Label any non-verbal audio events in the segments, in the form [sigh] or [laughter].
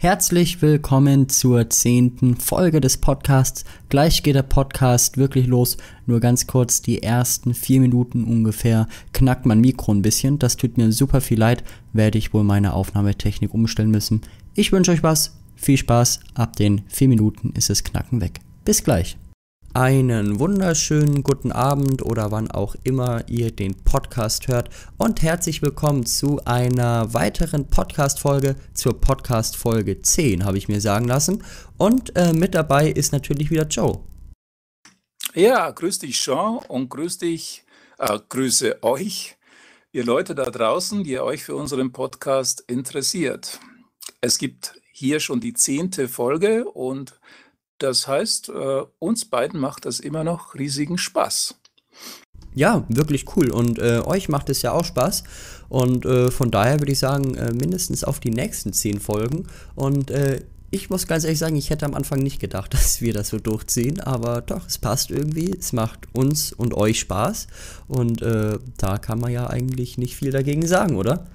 Herzlich willkommen zur zehnten Folge des Podcasts. Gleich geht der Podcast wirklich los. Nur ganz kurz, die ersten vier Minuten ungefähr knackt mein Mikro ein bisschen. Das tut mir super viel leid. Werde ich wohl meine Aufnahmetechnik umstellen müssen. Ich wünsche euch was. Viel Spaß. Ab den vier Minuten ist das Knacken weg. Bis gleich. Einen wunderschönen guten Abend oder wann auch immer ihr den Podcast hört und herzlich willkommen zu einer weiteren Podcast-Folge, zur Podcast-Folge 10, habe ich mir sagen lassen. Und äh, mit dabei ist natürlich wieder Joe. Ja, grüß dich, Sean, und grüß dich, äh, grüße euch, ihr Leute da draußen, die euch für unseren Podcast interessiert. Es gibt hier schon die zehnte Folge und das heißt, äh, uns beiden macht das immer noch riesigen Spaß. Ja, wirklich cool. Und äh, euch macht es ja auch Spaß. Und äh, von daher würde ich sagen, äh, mindestens auf die nächsten zehn Folgen. Und äh, ich muss ganz ehrlich sagen, ich hätte am Anfang nicht gedacht, [laughs] dass wir das so durchziehen, aber doch, es passt irgendwie. Es macht uns und euch Spaß. Und äh, da kann man ja eigentlich nicht viel dagegen sagen, oder?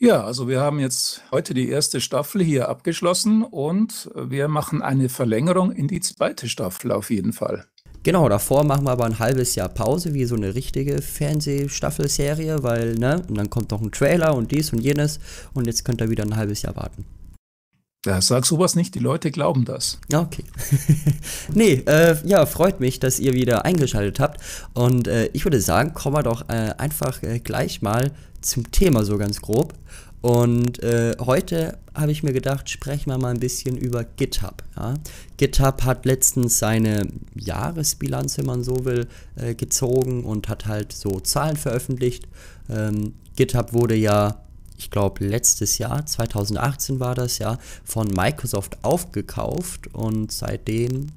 Ja, also wir haben jetzt heute die erste Staffel hier abgeschlossen und wir machen eine Verlängerung in die zweite Staffel auf jeden Fall. Genau, davor machen wir aber ein halbes Jahr Pause, wie so eine richtige Fernsehstaffelserie, weil, ne, und dann kommt noch ein Trailer und dies und jenes und jetzt könnt ihr wieder ein halbes Jahr warten. Ja, sag sowas nicht, die Leute glauben das. Okay. [laughs] nee, äh, ja, freut mich, dass ihr wieder eingeschaltet habt. Und äh, ich würde sagen, kommen wir doch äh, einfach äh, gleich mal zum Thema so ganz grob. Und äh, heute habe ich mir gedacht, sprechen wir mal ein bisschen über GitHub. Ja? GitHub hat letztens seine Jahresbilanz, wenn man so will, äh, gezogen und hat halt so Zahlen veröffentlicht. Ähm, GitHub wurde ja ich glaube, letztes Jahr, 2018 war das ja, von Microsoft aufgekauft und seitdem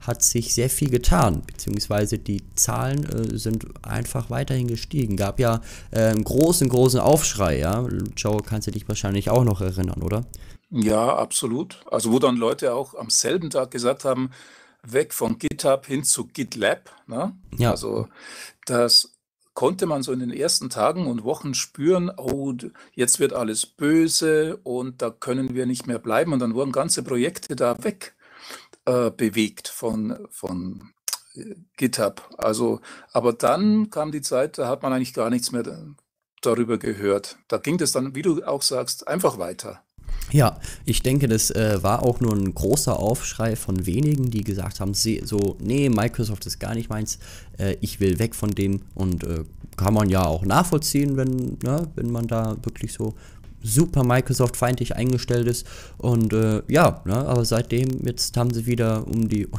hat sich sehr viel getan, beziehungsweise die Zahlen äh, sind einfach weiterhin gestiegen. Gab ja äh, einen großen, großen Aufschrei, ja. Joe, kannst du dich wahrscheinlich auch noch erinnern, oder? Ja, absolut. Also wo dann Leute auch am selben Tag gesagt haben, weg von GitHub hin zu GitLab. Ne? Ja. Also das konnte man so in den ersten Tagen und Wochen spüren, oh, jetzt wird alles böse und da können wir nicht mehr bleiben. Und dann wurden ganze Projekte da weg äh, bewegt von, von äh, GitHub. Also, aber dann kam die Zeit, da hat man eigentlich gar nichts mehr äh, darüber gehört. Da ging es dann, wie du auch sagst, einfach weiter. Ja, ich denke, das äh, war auch nur ein großer Aufschrei von wenigen, die gesagt haben, so, nee, Microsoft ist gar nicht meins, äh, ich will weg von dem und äh, kann man ja auch nachvollziehen, wenn, ne, wenn man da wirklich so super Microsoft-feindlich eingestellt ist und äh, ja, ne, aber seitdem, jetzt haben sie wieder um die, oh,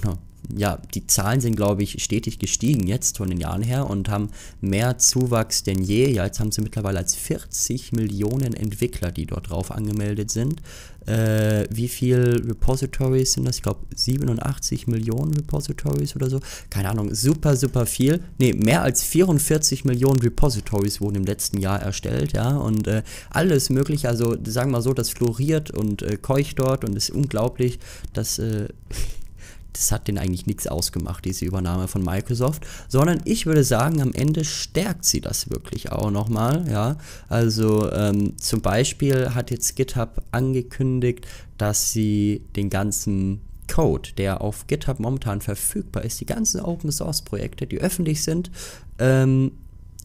ja, die Zahlen sind, glaube ich, stetig gestiegen jetzt von den Jahren her und haben mehr Zuwachs denn je. Ja, jetzt haben sie mittlerweile als 40 Millionen Entwickler, die dort drauf angemeldet sind. Äh, wie viele Repositories sind das? Ich glaube 87 Millionen Repositories oder so. Keine Ahnung, super, super viel. Ne, mehr als 44 Millionen Repositories wurden im letzten Jahr erstellt, ja. Und äh, alles mögliche, also sagen wir mal so, das floriert und äh, keucht dort und ist unglaublich, dass... Äh, das hat denen eigentlich nichts ausgemacht, diese Übernahme von Microsoft, sondern ich würde sagen, am Ende stärkt sie das wirklich auch nochmal, ja. Also ähm, zum Beispiel hat jetzt GitHub angekündigt, dass sie den ganzen Code, der auf GitHub momentan verfügbar ist, die ganzen Open Source Projekte, die öffentlich sind, ähm,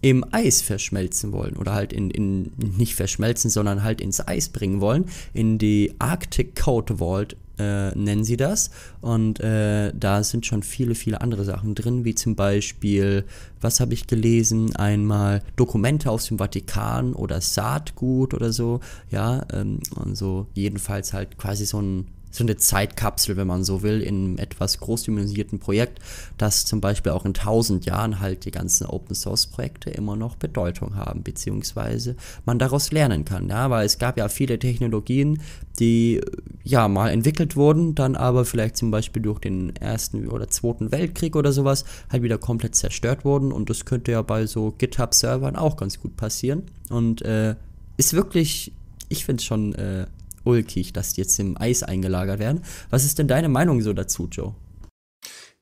im Eis verschmelzen wollen oder halt in, in nicht verschmelzen, sondern halt ins Eis bringen wollen, in die Arctic Code Vault äh, nennen sie das. Und äh, da sind schon viele, viele andere Sachen drin, wie zum Beispiel, was habe ich gelesen? Einmal Dokumente aus dem Vatikan oder Saatgut oder so. Ja, ähm, und so jedenfalls halt quasi so ein so eine Zeitkapsel, wenn man so will, in einem etwas großdimensionierten Projekt, dass zum Beispiel auch in 1000 Jahren halt die ganzen Open Source Projekte immer noch Bedeutung haben, beziehungsweise man daraus lernen kann, ja, weil es gab ja viele Technologien, die ja mal entwickelt wurden, dann aber vielleicht zum Beispiel durch den ersten oder zweiten Weltkrieg oder sowas halt wieder komplett zerstört wurden und das könnte ja bei so GitHub-Servern auch ganz gut passieren und äh, ist wirklich, ich finde es schon äh, ulkig, dass die jetzt im Eis eingelagert werden. Was ist denn deine Meinung so dazu, Joe?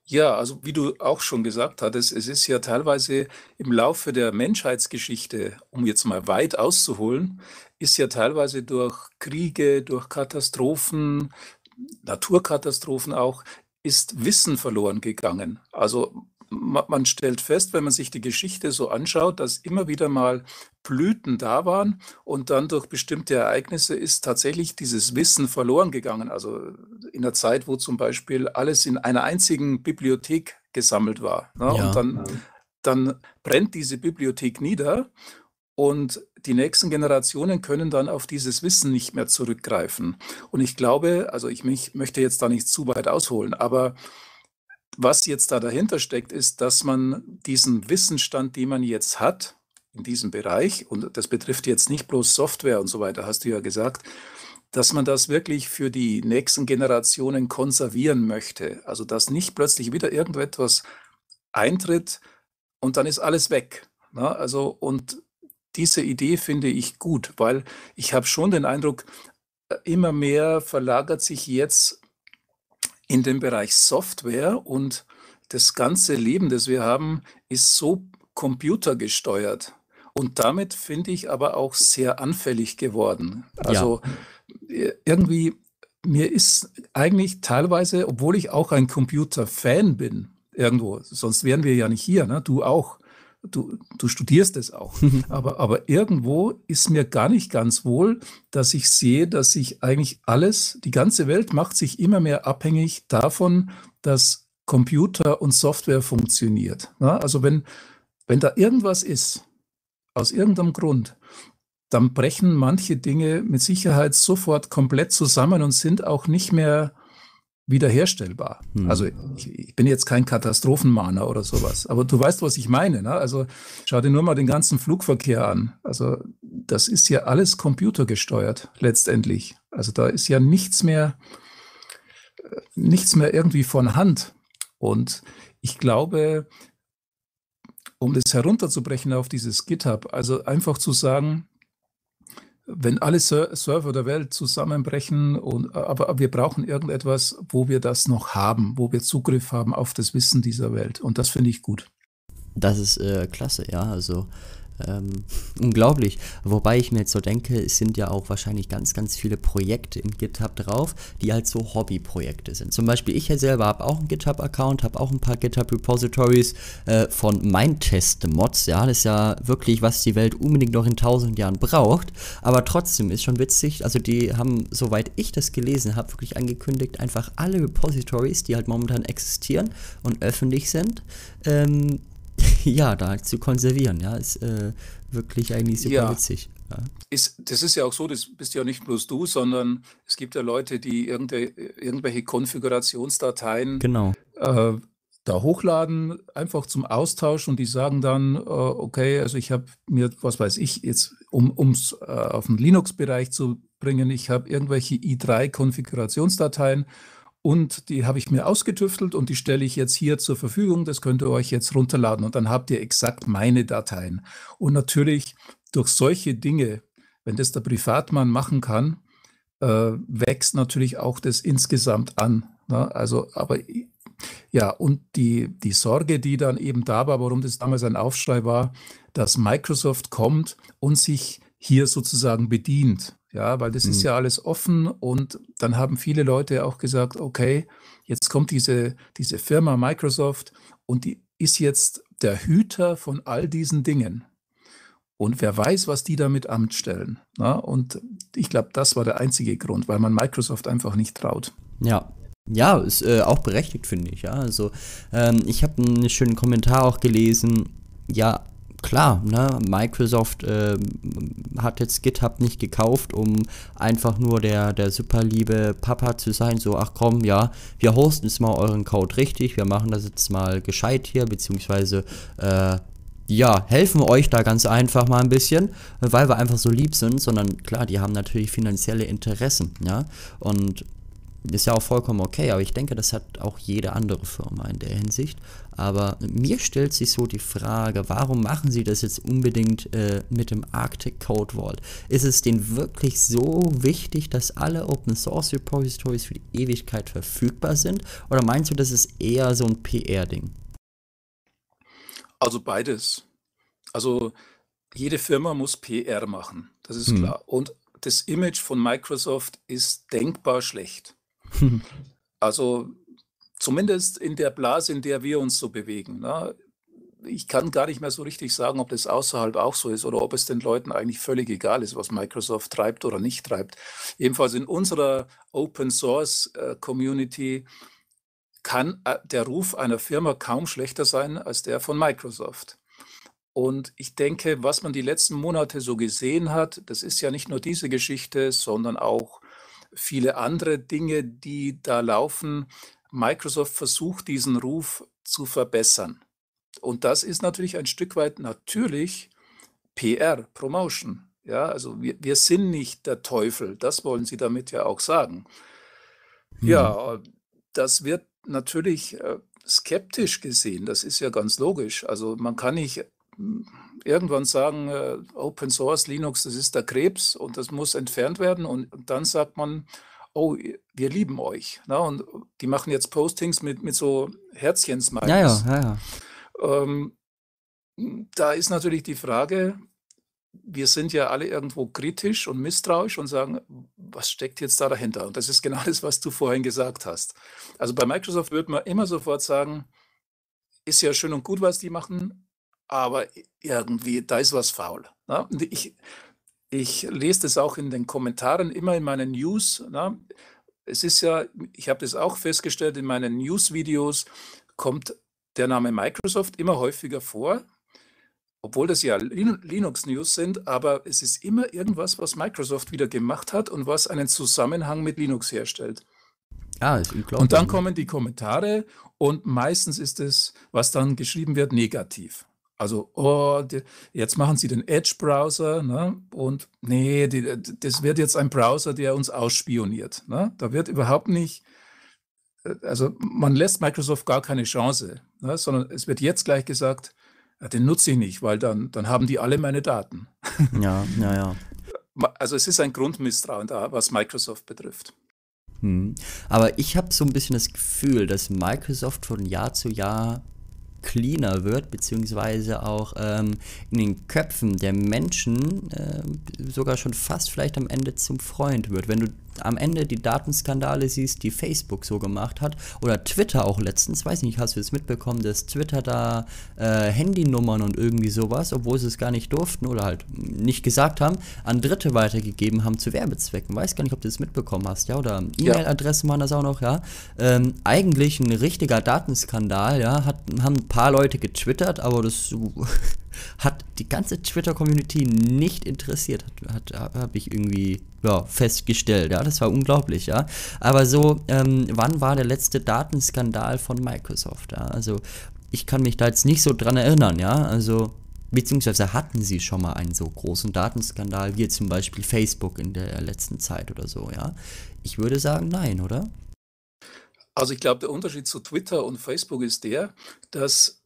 Ja, also wie du auch schon gesagt hattest, es ist ja teilweise im Laufe der Menschheitsgeschichte, um jetzt mal weit auszuholen, ist ja teilweise durch Kriege, durch Katastrophen, Naturkatastrophen auch, ist Wissen verloren gegangen. Also man stellt fest, wenn man sich die Geschichte so anschaut, dass immer wieder mal Blüten da waren und dann durch bestimmte Ereignisse ist tatsächlich dieses Wissen verloren gegangen. Also in der Zeit, wo zum Beispiel alles in einer einzigen Bibliothek gesammelt war. Ne? Ja. Und dann, dann brennt diese Bibliothek nieder und die nächsten Generationen können dann auf dieses Wissen nicht mehr zurückgreifen. Und ich glaube, also ich mich, möchte jetzt da nicht zu weit ausholen, aber was jetzt da dahinter steckt, ist, dass man diesen Wissensstand, den man jetzt hat, in diesem Bereich, und das betrifft jetzt nicht bloß Software und so weiter, hast du ja gesagt, dass man das wirklich für die nächsten Generationen konservieren möchte. Also dass nicht plötzlich wieder irgendetwas eintritt und dann ist alles weg. Na, ne? also und diese Idee finde ich gut, weil ich habe schon den Eindruck, äh, immer mehr verlagert sich jetzt in dem Bereich Software und das ganze Leben, das wir haben, ist so computergesteuert und damit finde ich aber auch sehr anfällig geworden. Also ja. Äh, irgendwie, mir ist eigentlich teilweise, obwohl ich auch ein Computerfan bin, irgendwo, sonst wären wir ja nicht hier, ne? du auch du, du studierst es auch. [laughs] aber, aber irgendwo ist mir gar nicht ganz wohl, dass ich sehe, dass sich eigentlich alles, die ganze Welt macht sich immer mehr abhängig davon, dass Computer und Software funktioniert. Na, also wenn, wenn da irgendwas ist, aus irgendeinem Grund, dann brechen manche Dinge mit Sicherheit sofort komplett zusammen und sind auch nicht mehr wiederherstellbar. Hm. Also ich, ich, bin jetzt kein Katastrophenmahner oder sowas, aber du weißt, was ich meine. Ne? Also schau dir nur mal den ganzen Flugverkehr an. Also das ist ja alles computergesteuert letztendlich. Also da ist ja nichts mehr, äh, nichts mehr irgendwie von Hand. Und ich glaube, um das herunterzubrechen auf dieses GitHub, also einfach zu sagen, wenn alle Sur Surfer der Welt zusammenbrechen, und, äh, aber wir brauchen irgendetwas, wo wir das noch haben, wo wir Zugriff haben auf das Wissen dieser Welt. Und das finde ich gut. Das ist äh, klasse, ja. Also ähm, unglaublich. Wobei ich mir jetzt so denke, es sind ja auch wahrscheinlich ganz, ganz viele Projekte in GitHub drauf, die halt so Hobbyprojekte sind. Zum Beispiel ich selber habe auch einen GitHub-Account, habe auch ein paar GitHub-Repositories äh, von Mindtest-Mods. Ja, das ist ja wirklich, was die Welt unbedingt noch in tausend Jahren braucht. Aber trotzdem ist schon witzig, also die haben, soweit ich das gelesen habe, wirklich angekündigt, einfach alle Repositories, die halt momentan existieren und öffentlich sind, ähm, [laughs] ja, da zu konservieren, ja, ist äh, wirklich eigentlich super ja. witzig. Ja. Ist, das ist ja auch so, das bist ja nicht bloß du, sondern es gibt ja Leute, die irgendwelche Konfigurationsdateien genau. äh, da hochladen, einfach zum Austausch und die sagen dann, äh, okay, also ich habe mir, was weiß ich, jetzt um es äh, auf den Linux-Bereich zu bringen, ich habe irgendwelche i3-Konfigurationsdateien und die habe ich mir ausgetüftelt und die stelle ich jetzt hier zur Verfügung. Das könnt ihr euch jetzt runterladen und dann habt ihr exakt meine Dateien. Und natürlich durch solche Dinge, wenn das der Privatmann machen kann, äh, wächst natürlich auch das insgesamt an. Ne? Also, aber ja, und die, die Sorge, die dann eben da war, warum das damals ein Aufschrei war, dass Microsoft kommt und sich hier sozusagen bedient. Ja, weil das mhm. ist ja alles offen und dann haben viele Leute auch gesagt, okay, jetzt kommt diese, diese Firma Microsoft und die ist jetzt der Hüter von all diesen Dingen. Und wer weiß, was die damit amtstellen. Na? Und ich glaube, das war der einzige Grund, weil man Microsoft einfach nicht traut. Ja, ja, ist äh, auch berechtigt, finde ich. Ja, also ähm, ich habe einen schönen Kommentar auch gelesen. Ja, klar, ne, Microsoft äh, hat jetzt GitHub nicht gekauft, um einfach nur der, der superliebe Papa zu sein, so, ach komm, ja, wir hosten jetzt mal euren Code richtig, wir machen das jetzt mal gescheit hier, beziehungsweise, äh, ja, helfen euch da ganz einfach mal ein bisschen, weil wir einfach so lieb sind, sondern klar, die haben natürlich finanzielle Interessen, ja, und ist ja auch vollkommen okay, aber ich denke, das hat auch jede andere Firma in der Hinsicht. Aber mir stellt sich so die Frage, warum machen sie das jetzt unbedingt äh, mit dem Arctic Code Vault? Ist es denen wirklich so wichtig, dass alle Open Source Repositories für die Ewigkeit verfügbar sind? Oder meinst du, das ist eher so ein PR-Ding? Also beides. Also jede Firma muss PR machen, das ist hm. klar. Und das Image von Microsoft ist denkbar schlecht. [laughs] also zumindest in der Blase, in der wir uns so bewegen. Ne? Ich kann gar nicht mehr so richtig sagen, ob das außerhalb auch so ist oder ob es den Leuten eigentlich völlig egal ist, was Microsoft treibt oder nicht treibt. Jedenfalls in unserer Open Source äh, Community kann äh, der Ruf einer Firma kaum schlechter sein als der von Microsoft. Und ich denke, was man die letzten Monate so gesehen hat, das ist ja nicht nur diese Geschichte, sondern auch viele andere Dinge, die da laufen, Microsoft versucht, diesen Ruf zu verbessern. Und das ist natürlich ein Stück weit natürlich PR, Promotion. Ja, also wir, wir sind nicht der Teufel. Das wollen Sie damit ja auch sagen. Mhm. Ja, das wird natürlich äh, skeptisch gesehen. Das ist ja ganz logisch. Also man kann nicht äh, irgendwann sagen, äh, Open Source Linux, das ist der Krebs und das muss entfernt werden. Und dann sagt man, oh, wir lieben euch. Ne? Und die machen jetzt Postings mit, mit so herzchen Ja, ja, ja. Ähm, da ist natürlich die Frage, wir sind ja alle irgendwo kritisch und misstrauisch und sagen, was steckt jetzt da dahinter? Und das ist genau [laughs] das, was du vorhin gesagt hast. Also bei Microsoft wird man immer sofort sagen, ist ja schön und gut, was die machen, aber irgendwie, da ist was faul. Ne? Ich, ich lese das auch in den Kommentaren immer in meinen News. Na? Ne? Es ist ja, ich habe das auch festgestellt, in meinen News-Videos kommt der Name Microsoft immer häufiger vor, obwohl das ja Linux-News sind, aber es ist immer irgendwas, was Microsoft wieder gemacht hat und was einen Zusammenhang mit Linux herstellt. Ja, ah, ist unglaublich. Und dann kommen die Kommentare und meistens ist es, was dann geschrieben wird, negativ. Also, oh, die, jetzt machen sie den Edge-Browser ne? und nee, die, das wird jetzt ein Browser, der uns ausspioniert. Ne? Da wird überhaupt nicht, äh, also man lässt Microsoft gar keine Chance, ne? sondern es wird jetzt gleich gesagt, ja, den nutze ich nicht, weil dann, dann haben die alle meine Daten. [laughs] Ja, ja, ja. Also es ist ein Grundmisstrauen da, was Microsoft betrifft. Hm. Aber ich habe so ein bisschen das Gefühl, dass Microsoft von Jahr zu Jahr cleaner wird, beziehungsweise auch ähm, in den Köpfen der Menschen äh, sogar schon fast vielleicht am Ende zum Freund wird. Wenn du am Ende die Datenskandale siehst, die Facebook so gemacht hat oder Twitter auch letztens, weiß nicht, hast du es mitbekommen, dass Twitter da äh, Handynummern und irgendwie sowas, obwohl sie es gar nicht durften oder halt nicht gesagt haben, an Dritte weitergegeben haben zu Werbezwecken. Weiß gar nicht, ob du es mitbekommen hast, ja, oder E-Mail-Adressen waren das auch noch, ja. Ähm, eigentlich ein richtiger Datenskandal, ja, hat, haben ein paar Leute getwittert, aber das hat die ganze Twitter-Community nicht interessiert, hat, hat habe ich irgendwie ja, festgestellt. Ja, das war unglaublich, ja. Aber so, ähm, wann war der letzte Datenskandal von Microsoft? Ja? Also, ich kann mich da jetzt nicht so dran erinnern, ja. Also, beziehungsweise hatten sie schon mal einen so großen Datenskandal wie zum Beispiel Facebook in der letzten Zeit oder so, ja? Ich würde sagen, nein, oder? Also ich glaube, der Unterschied zu Twitter und Facebook ist der, dass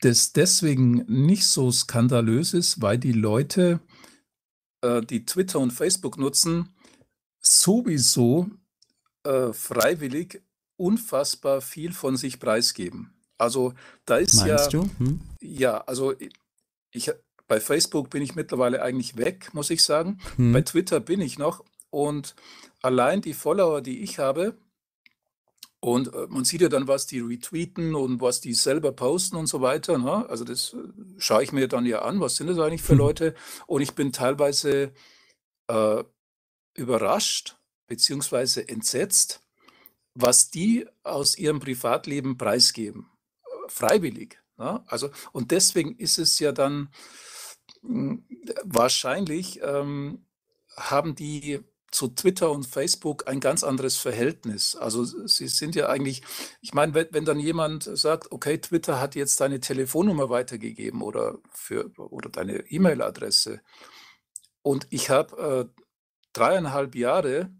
das deswegen nicht so skandalös ist, weil die Leute, äh, die Twitter und Facebook nutzen, sowieso äh, freiwillig unfassbar viel von sich preisgeben. Also da ist Meinst ja. Du? Hm? Ja, also ich, bei Facebook bin ich mittlerweile eigentlich weg, muss ich sagen. Hm. Bei Twitter bin ich noch. Und allein die Follower, die ich habe, und äh, man sieht ja dann, was die retweeten und was die selber posten und so weiter. Ne? Also das äh, schaue ich mir dann ja an, was sind das eigentlich für mhm. Leute. Und ich bin teilweise äh, überrascht beziehungsweise entsetzt, was die aus ihrem Privatleben preisgeben. Freiwillig. Ne? Also, und deswegen ist es ja dann mh, hm, wahrscheinlich, ähm, haben die zu Twitter und Facebook ein ganz anderes Verhältnis. Also sie sind ja eigentlich, ich meine, wenn, wenn, dann jemand sagt, okay, Twitter hat jetzt deine Telefonnummer weitergegeben oder für oder deine E-Mail-Adresse und ich habe äh, dreieinhalb Jahre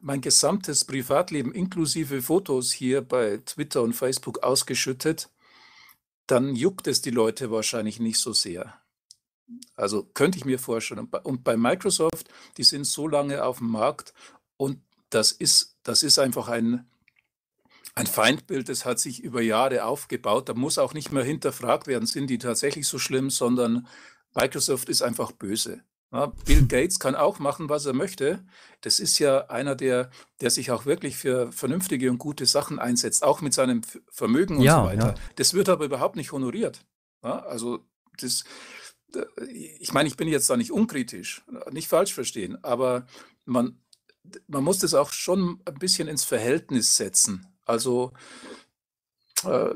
mein gesamtes Privatleben inklusive Fotos hier bei Twitter und Facebook ausgeschüttet, dann juckt es die Leute wahrscheinlich nicht so sehr. Also könnte ich mir vorstellen. Und bei Microsoft, die sind so lange auf dem Markt und das ist, das ist einfach ein, ein Feindbild, das hat sich über Jahre aufgebaut. Da muss auch nicht mehr hinterfragt werden, sind die tatsächlich so schlimm, sondern Microsoft ist einfach böse. Ja, Bill hm. Gates kann auch machen, was er möchte. Das ist ja einer, der, der sich auch wirklich für vernünftige und gute Sachen einsetzt, auch mit seinem Vermögen und ja, so weiter. Ja. Das wird aber überhaupt nicht honoriert. also das, äh, ich meine, ich bin jetzt da nicht unkritisch, nicht falsch verstehen, aber man, man muss das auch schon ein bisschen ins Verhältnis setzen. Also äh,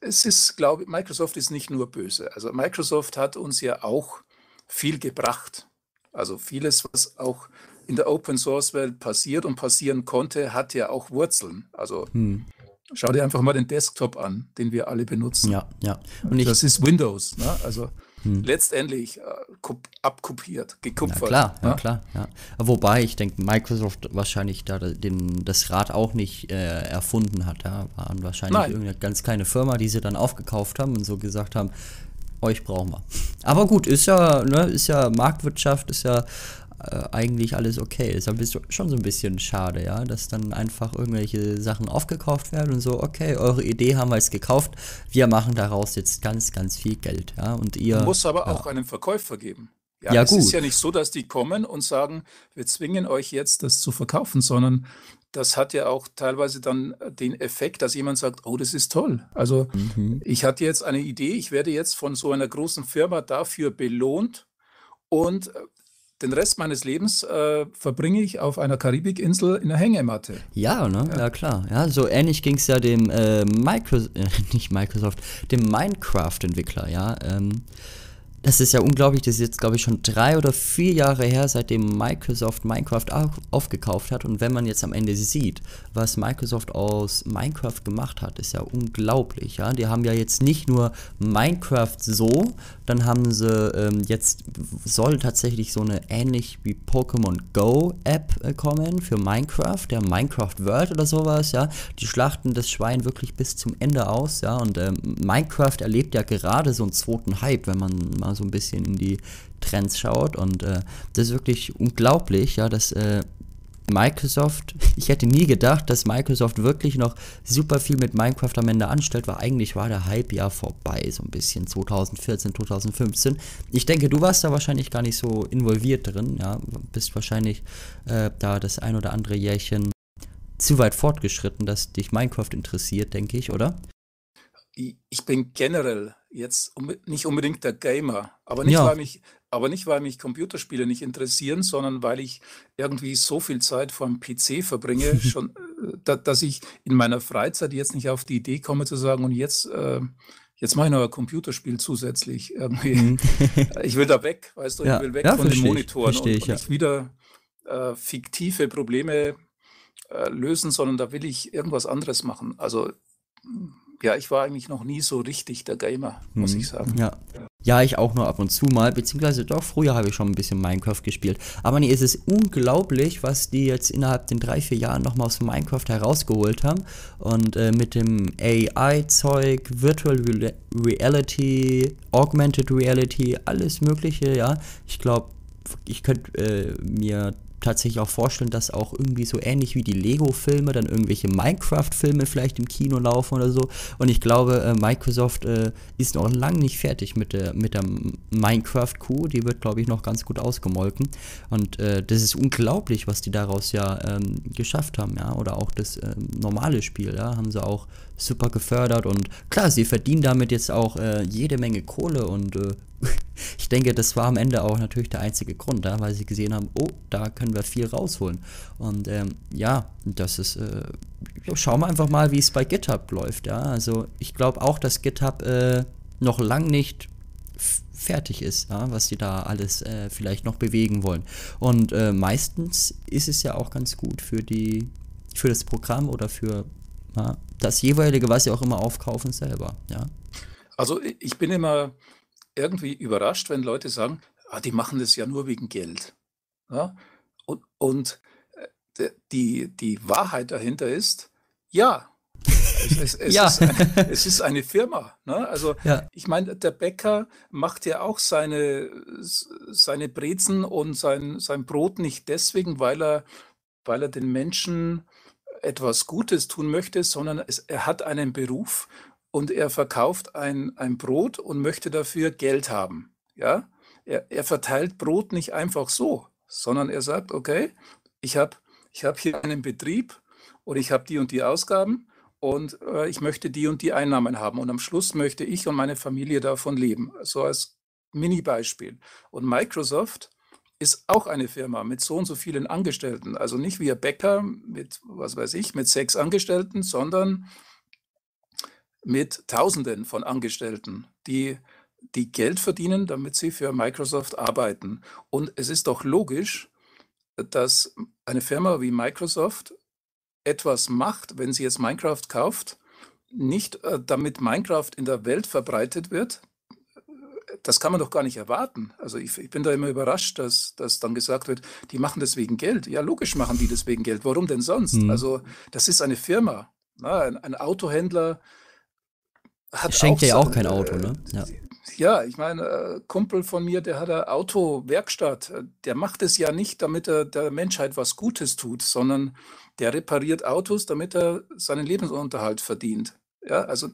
es ist, glaube ich, Microsoft ist nicht nur böse. Also Microsoft hat uns ja auch viel gebracht. Also vieles, was auch in der Open Source Welt passiert und passieren konnte, hat ja auch Wurzeln. Also hm. schau dir einfach mal den Desktop an, den wir alle benutzen. Ja, ja. Und das ist Windows. Ne? Also hm. letztendlich äh, abkopiert, gekupfert. Na klar, ja? ja klar. Ja. Wobei ich denke, Microsoft wahrscheinlich da den, das Rad auch nicht äh, erfunden hat. Ja? Waren wahrscheinlich Nein. irgendeine ganz kleine Firma, die sie dann aufgekauft haben und so gesagt haben, euch brauchen wir. Aber gut, ist ja, ne, ist ja Marktwirtschaft, ist ja äh, eigentlich alles okay ist. Aber ist schon so ein bisschen schade, ja, dass dann einfach irgendwelche Sachen aufgekauft werden und so, okay, eure Idee haben wir jetzt gekauft, wir machen daraus jetzt ganz, ganz viel Geld, ja. Und ihr. Muss aber ja. auch einen Verkäufer geben. Ja, ja, es gut. ist ja nicht so, dass die kommen und sagen, wir zwingen euch jetzt, das zu verkaufen, sondern das hat ja auch teilweise dann den Effekt, dass jemand sagt, oh, das ist toll. Also mhm. ich hatte jetzt eine Idee, ich werde jetzt von so einer großen Firma dafür belohnt und äh, den Rest meines Lebens äh, verbringe ich auf einer Karibikinsel in der Hängematte. Ja, ne? Ja, ja klar. Ja, so ähnlich ging es ja dem äh, Microsoft, [laughs] äh, nicht Microsoft, dem Minecraft-Entwickler, ja. Ähm, das ist ja unglaublich, das ist jetzt, glaube ich, schon drei oder vier Jahre her, seitdem Microsoft Minecraft auf, aufgekauft hat. Und wenn man jetzt am Ende sieht, was Microsoft aus Minecraft gemacht hat, ist ja unglaublich. Ja? Die haben ja jetzt nicht nur Minecraft so, dann haben sie ähm, jetzt soll tatsächlich so eine ähnlich wie Pokémon Go App äh, kommen für Minecraft, der ja, Minecraft World oder sowas, ja. Die schlachten das Schwein wirklich bis zum Ende aus, ja. Und ähm, Minecraft erlebt ja gerade so einen zweiten Hype, wenn man mal so ein bisschen in die Trends schaut. Und äh, das ist wirklich unglaublich, ja, dass äh, Microsoft, ich hätte nie gedacht, dass Microsoft wirklich noch super viel mit Minecraft am Ende anstellt, weil eigentlich war der Hype ja vorbei, so ein bisschen 2014, 2015. Ich denke, du warst da wahrscheinlich gar nicht so involviert drin, ja, bist wahrscheinlich äh, da das ein oder andere Jährchen zu weit fortgeschritten, dass dich Minecraft interessiert, denke ich, oder? Ich bin generell jetzt nicht unbedingt der Gamer, aber nicht, ja. weil, mich, aber nicht, weil mich Computerspiele nicht interessieren, sondern weil ich irgendwie so viel Zeit vor dem PC verbringe, [laughs] schon, äh, da, dass ich in meiner Freizeit jetzt nicht auf die Idee komme zu sagen, und jetzt, äh, jetzt mache ich noch ein Computerspiel zusätzlich. Irgendwie. Mhm. [laughs] ich will da weg, weißt du, ja. ich will weg ja, von den Monitoren ich, und, ich, ja. und, nicht wieder äh, fiktive Probleme äh, lösen, sondern da will ich irgendwas anderes machen. Also ja, ich war eigentlich noch nie so richtig der Gamer, muss mhm. ich sagen. Ja. Ja, ich auch nur ab und zu mal, beziehungsweise doch, früher habe ich schon ein bisschen Minecraft gespielt. Aber nee, es ist unglaublich, was die jetzt innerhalb den drei, vier Jahren nochmal aus Minecraft herausgeholt haben. Und äh, mit dem AI-Zeug, Virtual Re Reality, Augmented Reality, alles mögliche, ja. Ich glaube, ich könnte äh, mir tatsächlich auch vorstellen, dass auch irgendwie so ähnlich wie die Lego-Filme dann irgendwelche Minecraft-Filme vielleicht im Kino laufen oder so. Und ich glaube, äh, Microsoft äh, ist noch lange nicht fertig mit der, mit der Minecraft-Kuh. Die wird, glaube ich, noch ganz gut ausgemolken. Und äh, das ist unglaublich, was die daraus ja ähm, geschafft haben, ja. Oder auch das ähm, normale Spiel, ja, haben sie auch super gefördert und klar, sie verdienen damit jetzt auch äh, jede Menge Kohle und äh, [laughs] ich denke, das war am Ende auch natürlich der einzige Grund, ja, ne, weil sie gesehen haben, oh, da können wir viel rausholen. Und ähm, ja, das ist, äh, schauen wir einfach mal, wie es bei GitHub läuft. Ja. Also ich glaube auch, dass GitHub äh, noch lang nicht fertig ist, ja, was sie da alles äh, vielleicht noch bewegen wollen. Und äh, meistens ist es ja auch ganz gut für die für das Programm oder für ja, das jeweilige, was sie auch immer aufkaufen, selber. Ja. Also ich bin immer irgendwie überrascht, wenn Leute sagen, ah, die machen das ja nur wegen Geld. Ja? Und, und äh, die, die Wahrheit dahinter ist, ja, es, es, [laughs] ja. ist, eine, es ist eine Firma. Ne? Also ja. ich meine, der Bäcker macht ja auch seine, seine Brezen und sein, sein Brot nicht deswegen, weil er, weil er den Menschen etwas Gutes tun möchte, sondern es, er hat einen Beruf und er verkauft ein, ein Brot und möchte dafür Geld haben. Ja? Er, er verteilt Brot nicht einfach so, sondern er sagt, okay, ich habe ich hab hier einen Betrieb und ich habe die und die Ausgaben und äh, ich möchte die und die Einnahmen haben und am Schluss möchte ich und meine Familie davon leben. So als Mini-Beispiel. Und Microsoft ist auch eine Firma mit so und so vielen Angestellten. Also nicht wie ein Bäcker mit, was weiß ich, mit sechs Angestellten, sondern mit Tausenden von Angestellten, die, die Geld verdienen, damit sie für Microsoft arbeiten. Und es ist doch logisch, dass eine Firma wie Microsoft etwas macht, wenn sie jetzt Minecraft kauft, nicht äh, damit Minecraft in der Welt verbreitet wird, das kann man doch gar nicht erwarten. Also ich, ich, bin da immer überrascht, dass, dass dann gesagt wird, die machen das wegen Geld. Ja, logisch machen die das wegen Geld. Warum denn sonst? Mhm. Also das ist eine Firma. Na, ne? ein, ein, Autohändler hat Schenkt dir ja auch kein äh, Auto, ne? Ja. ja. ich meine, ein äh, Kumpel von mir, der hat eine Autowerkstatt. Äh, der macht es ja nicht, damit er der Menschheit was Gutes tut, sondern der repariert Autos, damit er seinen Lebensunterhalt verdient. Ja, also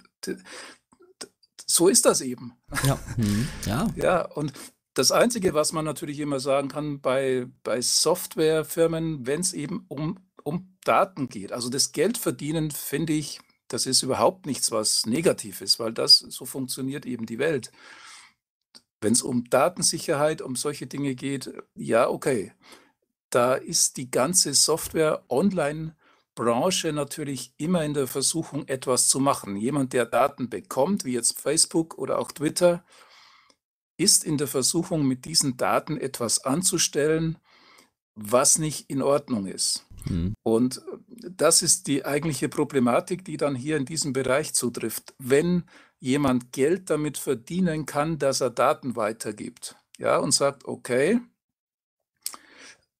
so ist das eben. Ja. Mhm. ja. [laughs] ja, und das Einzige, was man natürlich immer sagen kann bei, bei Softwarefirmen, wenn es eben um, um Daten geht, also das Geld verdienen, finde ich, das ist überhaupt nichts, was negativ ist, weil das, so funktioniert eben die Welt. Wenn es um Datensicherheit, um solche Dinge geht, ja, okay. Da ist die ganze Software online Branche natürlich immer in der Versuchung, etwas zu machen. Jemand, der Daten bekommt, wie jetzt Facebook oder auch Twitter, ist in der Versuchung, mit diesen Daten etwas anzustellen, was nicht in Ordnung ist. Mhm. Und das ist die eigentliche Problematik, die dann hier in diesem Bereich zutrifft. Wenn jemand Geld damit verdienen kann, dass er Daten weitergibt, ja, und sagt, okay,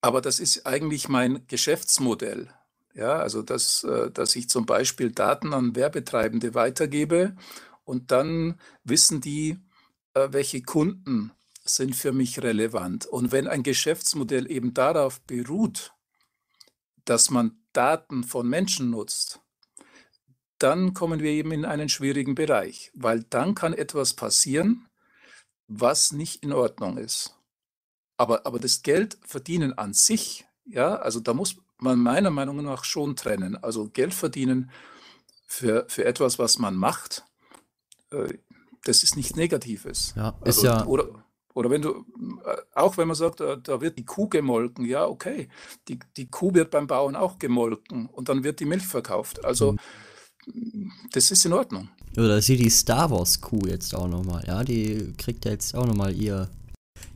aber das ist eigentlich mein Geschäftsmodell. Ja, also dass, äh, dass ich zum Beispiel Daten an Werbetreibende weitergebe und dann wissen die, äh, welche Kunden sind für mich relevant. Und wenn ein Geschäftsmodell eben darauf beruht, dass man Daten von Menschen nutzt, dann kommen wir eben in einen schwierigen Bereich, weil dann kann etwas passieren, was nicht in Ordnung ist. Aber, aber das Geld verdienen an sich, ja, also da muss, man meiner Meinung nach schon trennen. Also Geld verdienen für, für etwas, was man macht, äh, das ist nichts Negatives. Ja, ist also, ja. Oder, oder wenn du, äh, auch wenn man sagt, da, äh, da, wird die Kuh gemolken, ja, okay, die, die Kuh wird beim Bauern auch gemolken und dann wird die Milch verkauft. Also mhm. das ist in Ordnung. Oder sieh die Star Wars Kuh jetzt auch nochmal, ja, die kriegt ja jetzt auch nochmal ihr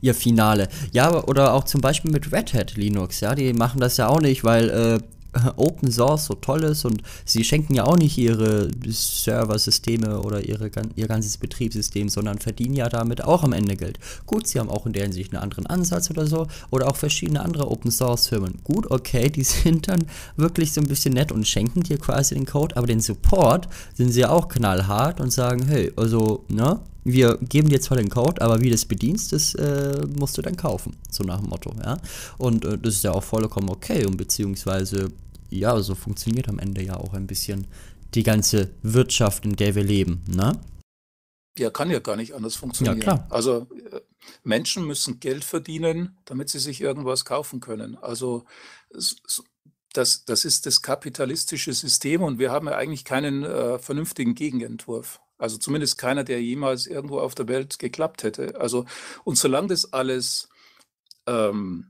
ihr Finale. Ja, oder auch zum Beispiel mit Red Hat Linux, ja, die machen das ja auch nicht, weil äh, [laughs] Open Source so toll ist und sie schenken ja auch nicht ihre Serversysteme oder ihre, ihr ganzes Betriebssystem, sondern verdienen ja damit auch am Ende Geld. Gut, sie haben auch in der Hinsicht einen anderen Ansatz oder so oder auch verschiedene andere Open Source Firmen. Gut, okay, die [laughs] sind dann wirklich so ein bisschen nett und schenken dir quasi den Code, aber den Support sind sie ja auch knallhart und sagen, hey, also, ne, wir geben dir zwar den Code, aber wie du das bedienst, das äh, musst du dann kaufen. So nach dem Motto, ja. Und äh, das ist ja auch vollkommen okay und beziehungsweise, ja, so funktioniert am Ende ja auch ein bisschen die ganze Wirtschaft, in der wir leben, ne? Ja, kann ja gar nicht anders funktionieren. Ja, klar. Also äh, Menschen müssen Geld verdienen, damit sie sich irgendwas kaufen können. Also das, das ist das kapitalistische System und wir haben ja eigentlich keinen äh, vernünftigen Gegenentwurf. Also zumindest keiner, der jemals irgendwo auf der Welt geklappt hätte. Also, und solange das alles ähm,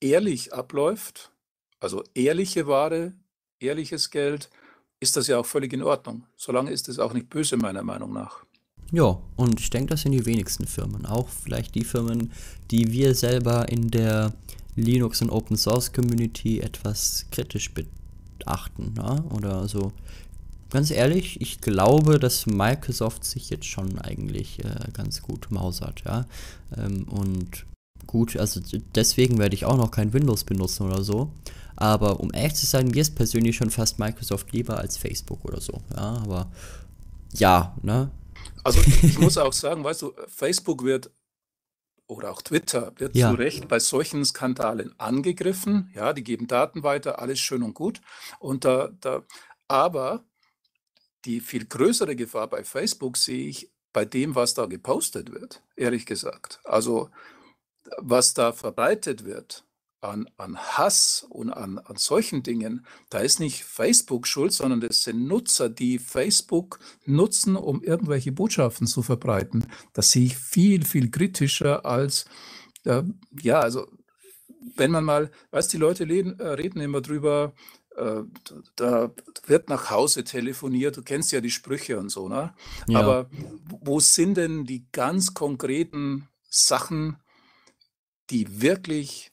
ehrlich abläuft, also ehrliche Ware, ehrliches Geld, ist das ja auch völlig in Ordnung. Solange ist es auch nicht böse, meiner Meinung nach. Ja, und ich denke, das sind die wenigsten Firmen. Auch vielleicht die Firmen, die wir selber in der Linux- und Open-Source-Community etwas kritisch betrachten. Ne? Oder so ganz ehrlich, ich glaube, dass Microsoft sich jetzt schon eigentlich äh, ganz gut mausert, ja. Ähm, und gut, also deswegen werde ich auch noch kein Windows benutzen oder so. Aber um ehrlich zu sein, mir ist persönlich schon fast Microsoft lieber als Facebook oder so. Ja, aber ja, ne? Also ich [laughs] muss auch sagen, weißt du, Facebook wird oder auch Twitter wird ja. zu Recht bei solchen Skandalen angegriffen. Ja, die geben Daten weiter, alles schön und gut. Und da, da aber die viel größere Gefahr bei Facebook sehe ich bei dem, was da gepostet wird, ehrlich gesagt. Also was da verbreitet wird an, an Hass und an, an solchen Dingen, da ist nicht Facebook schuld, sondern das sind Nutzer, die Facebook nutzen, um irgendwelche Botschaften zu verbreiten. Das sehe ich viel, viel kritischer als, äh, ja, also wenn man mal, weißt die Leute reden, äh, reden immer drüber, äh, da wird nach Hause telefoniert, du kennst ja die Sprüche und so, ne? Ja. Aber wo sind denn die ganz konkreten Sachen, die wirklich